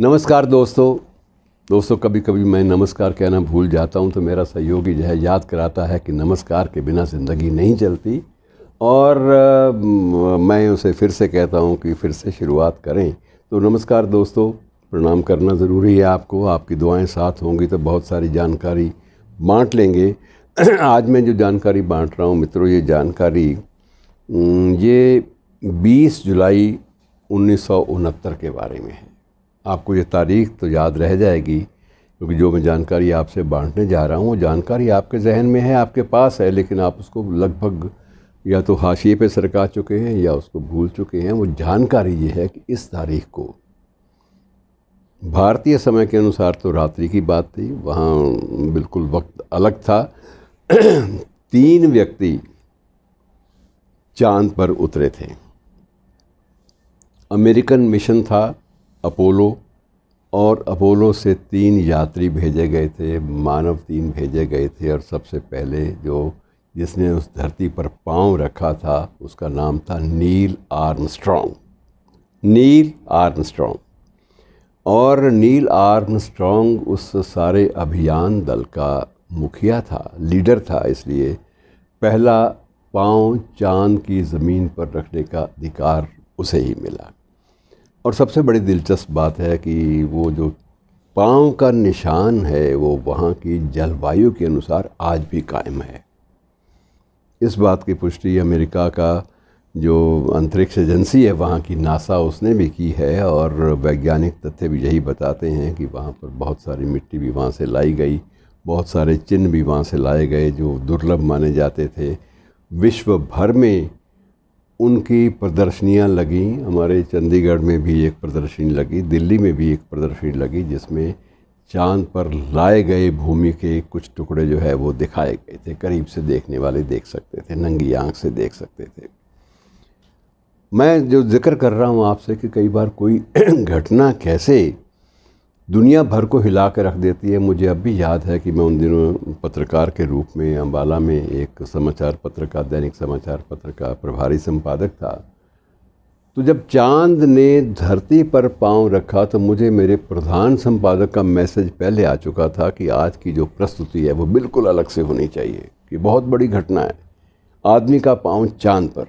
नमस्कार दोस्तों दोस्तों कभी कभी मैं नमस्कार कहना भूल जाता हूं तो मेरा सहयोगी जो है याद कराता है कि नमस्कार के बिना ज़िंदगी नहीं चलती और मैं उसे फिर से कहता हूं कि फिर से शुरुआत करें तो नमस्कार दोस्तों प्रणाम करना ज़रूरी है आपको आपकी दुआएं साथ होंगी तो बहुत सारी जानकारी बांट लेंगे आज मैं जो जानकारी बांट रहा हूँ मित्रों ये जानकारी ये 20 जुलाई उन्नीस के बारे में है आपको ये तारीख तो याद रह जाएगी क्योंकि जो मैं जानकारी आपसे बांटने जा रहा हूँ वो जानकारी आपके जहन में है आपके पास है लेकिन आप उसको लगभग या तो हाशिए पे सरका चुके हैं या उसको भूल चुके हैं वो जानकारी ये है कि इस तारीख को भारतीय समय के अनुसार तो रात्रि की बात थी वहाँ बिल्कुल वक्त अलग था तीन व्यक्ति चांद पर उतरे थे अमेरिकन मिशन था अपोलो और अपोलो से तीन यात्री भेजे गए थे मानव तीन भेजे गए थे और सबसे पहले जो जिसने उस धरती पर पांव रखा था उसका नाम था नील आर्मस्ट्रॉन्ग नील आर्मस्ट्रॉन्ग और नील आर्मस्ट्रॉन्ग उस सारे अभियान दल का मुखिया था लीडर था इसलिए पहला पांव चांद की ज़मीन पर रखने का अधिकार उसे ही मिला और सबसे बड़ी दिलचस्प बात है कि वो जो पाँव का निशान है वो वहाँ की जलवायु के अनुसार आज भी कायम है इस बात की पुष्टि अमेरिका का जो अंतरिक्ष एजेंसी है वहाँ की नासा उसने भी की है और वैज्ञानिक तथ्य भी यही बताते हैं कि वहाँ पर बहुत सारी मिट्टी भी वहाँ से लाई गई बहुत सारे चिन्ह भी वहाँ से लाए गए जो दुर्लभ माने जाते थे विश्व भर में उनकी प्रदर्शनियाँ लगीं हमारे चंडीगढ़ में भी एक प्रदर्शनी लगी दिल्ली में भी एक प्रदर्शनी लगी जिसमें चांद पर लाए गए भूमि के कुछ टुकड़े जो है वो दिखाए गए थे करीब से देखने वाले देख सकते थे नंगी आंख से देख सकते थे मैं जो जिक्र कर रहा हूँ आपसे कि कई बार कोई घटना कैसे दुनिया भर को हिला के रख देती है मुझे अब भी याद है कि मैं उन दिनों पत्रकार के रूप में अम्बाला में एक समाचार पत्र का दैनिक समाचार पत्र का प्रभारी संपादक था तो जब चांद ने धरती पर पांव रखा तो मुझे मेरे प्रधान संपादक का मैसेज पहले आ चुका था कि आज की जो प्रस्तुति है वो बिल्कुल अलग से होनी चाहिए कि बहुत बड़ी घटना है आदमी का पांव चांद पर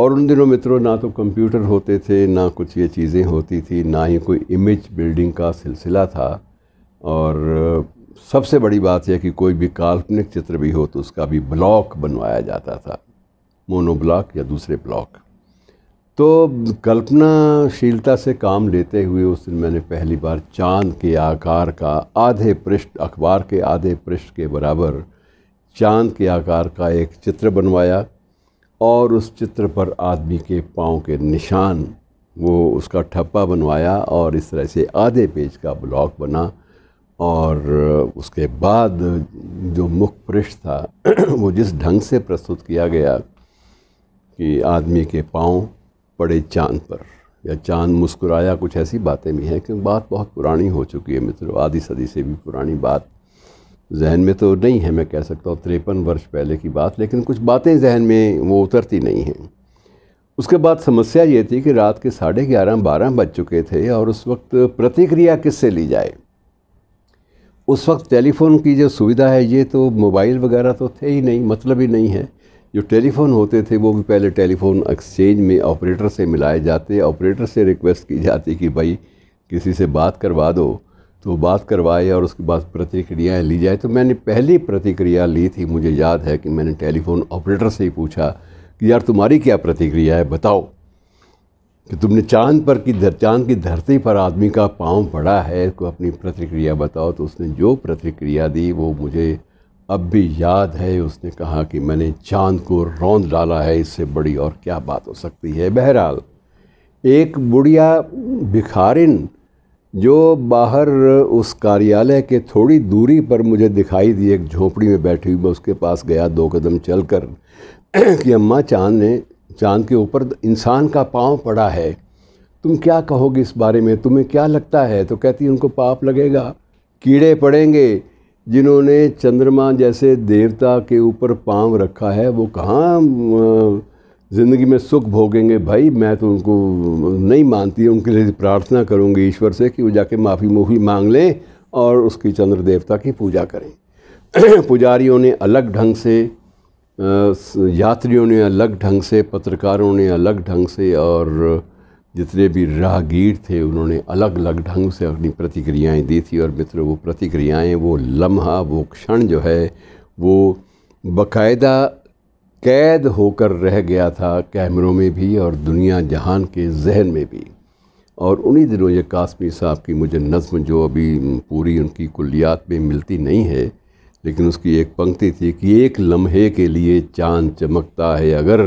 और उन दिनों मित्रों ना तो कंप्यूटर होते थे ना कुछ ये चीज़ें होती थी ना ही कोई इमेज बिल्डिंग का सिलसिला था और सबसे बड़ी बात यह कि कोई भी काल्पनिक चित्र भी हो तो उसका भी ब्लॉक बनवाया जाता था मोनो ब्लॉक या दूसरे ब्लॉक तो कल्पनाशीलता से काम लेते हुए उस दिन मैंने पहली बार चांद के आकार का आधे पृष्ठ अखबार के आधे पृष्ठ के बराबर चांद के आकार का एक चित्र बनवाया और उस चित्र पर आदमी के पाँव के निशान वो उसका ठप्पा बनवाया और इस तरह से आधे पेज का ब्लॉक बना और उसके बाद जो मुख पृष्ठ था वो जिस ढंग से प्रस्तुत किया गया कि आदमी के पाँव पड़े चांद पर या चांद मुस्कुराया कुछ ऐसी बातें भी हैं कि बात बहुत पुरानी हो चुकी है मित्रों आधी सदी से भी पुरानी बात जहन में तो नहीं है मैं कह सकता हूँ तिरपन वर्ष पहले की बात लेकिन कुछ बातें जहन में वो उतरती नहीं हैं उसके बाद समस्या ये थी कि रात के साढ़े ग्यारह बारह बज चुके थे और उस वक्त प्रतिक्रिया किससे ली जाए उस वक्त टेलीफ़ोन की जो सुविधा है ये तो मोबाइल वगैरह तो थे ही नहीं मतलब ही नहीं है जो टेलीफ़ोन होते थे वो भी पहले टेलीफ़ोन एक्सचेंज में ऑपरेटर से मिलाए जाते ऑपरेटर से रिक्वेस्ट की जाती कि भाई किसी से बात करवा दो तो बात करवाए और उसके बाद प्रतिक्रियाएँ ली जाए तो मैंने पहली प्रतिक्रिया ली थी मुझे याद है कि मैंने टेलीफ़ोन ऑपरेटर से ही पूछा कि यार तुम्हारी क्या प्रतिक्रिया है बताओ कि तुमने चांद पर की धर चांद की धरती पर आदमी का पाँव पड़ा है इसको अपनी प्रतिक्रिया बताओ तो उसने जो प्रतिक्रिया दी वो मुझे अब भी याद है उसने कहा कि मैंने चांद को रौंद डाला है इससे बड़ी और क्या बात हो सकती है बहरहाल एक बुढ़िया भिखारिन जो बाहर उस कार्यालय के थोड़ी दूरी पर मुझे दिखाई दी एक झोपड़ी में बैठी हुई मैं उसके पास गया दो कदम चल कर कि अम्मा चांद ने चांद के ऊपर इंसान का पाँव पड़ा है तुम क्या कहोगे इस बारे में तुम्हें क्या लगता है तो कहती उनको पाप लगेगा कीड़े पड़ेंगे जिन्होंने चंद्रमा जैसे देवता के ऊपर पाँव रखा है वो कहाँ ज़िंदगी में सुख भोगेंगे भाई मैं तो उनको नहीं मानती उनके लिए प्रार्थना करूँगी ईश्वर से कि वो जाके माफ़ी मूफ़ी मांग लें और उसकी चंद्र देवता की पूजा करें पुजारियों ने अलग ढंग से यात्रियों ने अलग ढंग से पत्रकारों ने अलग ढंग से और जितने भी राहगीर थे उन्होंने अलग अलग ढंग से अपनी प्रतिक्रियाएं दी थी और मित्र वो प्रतिक्रियाएं वो लम्हा वो क्षण जो है वो बाकायदा कैद होकर रह गया था कैमरों में भी और दुनिया जहान के जहन में भी और उन्हीं दिनों ये कासमी साहब की मुझे नज़म जो अभी पूरी उनकी कुलियात में मिलती नहीं है लेकिन उसकी एक पंक्ति थी कि एक लम्हे के लिए चांद चमकता है अगर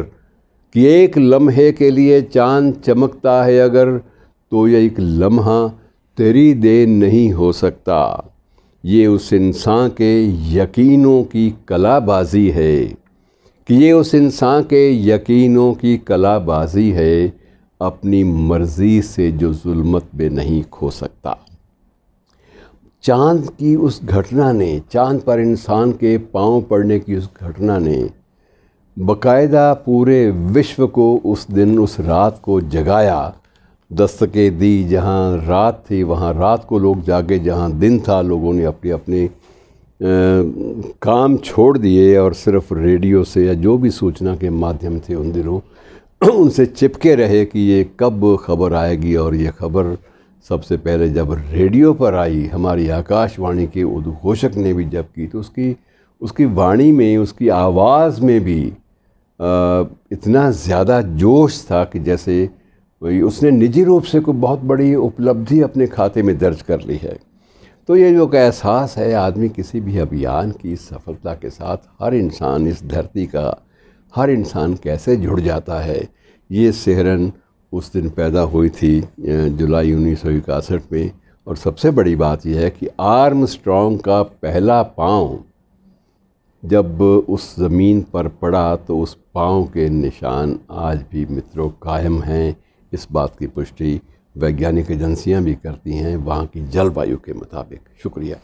कि एक लम्हे के लिए चांद चमकता है अगर तो यह एक लम्हा तेरी दे नहीं हो सकता ये उस इंसान के यकीनों की कलाबाजी है कि ये उस इंसान के यकीनों की कलाबाजी है अपनी मर्ज़ी से जो जुल्मत में नहीं खो सकता चांद की उस घटना ने चांद पर इंसान के पाँव पड़ने की उस घटना ने बकायदा पूरे विश्व को उस दिन उस रात को जगाया दस्तकें दी जहाँ रात थी वहाँ रात को लोग जागे जहाँ दिन था लोगों ने अपने अपने काम छोड़ दिए और सिर्फ रेडियो से या जो भी सूचना के माध्यम थे उन दिनों उनसे चिपके रहे कि ये कब खबर आएगी और ये खबर सबसे पहले जब रेडियो पर आई हमारी आकाशवाणी के उद्घोषक ने भी जब की तो उसकी उसकी वाणी में उसकी आवाज़ में भी आ, इतना ज़्यादा जोश था कि जैसे उसने निजी रूप से कोई बहुत बड़ी उपलब्धि अपने खाते में दर्ज कर ली है तो ये जो एहसास है आदमी किसी भी अभियान की सफलता के साथ हर इंसान इस धरती का हर इंसान कैसे जुड़ जाता है ये सेहरन उस दिन पैदा हुई थी जुलाई उन्नीस में और सबसे बड़ी बात यह है कि आर्म स्ट्रॉन्ग का पहला पाँव जब उस ज़मीन पर पड़ा तो उस पाँव के निशान आज भी मित्रों कायम हैं इस बात की पुष्टि वैज्ञानिक एजेंसियाँ भी करती हैं वहाँ की जलवायु के मुताबिक शुक्रिया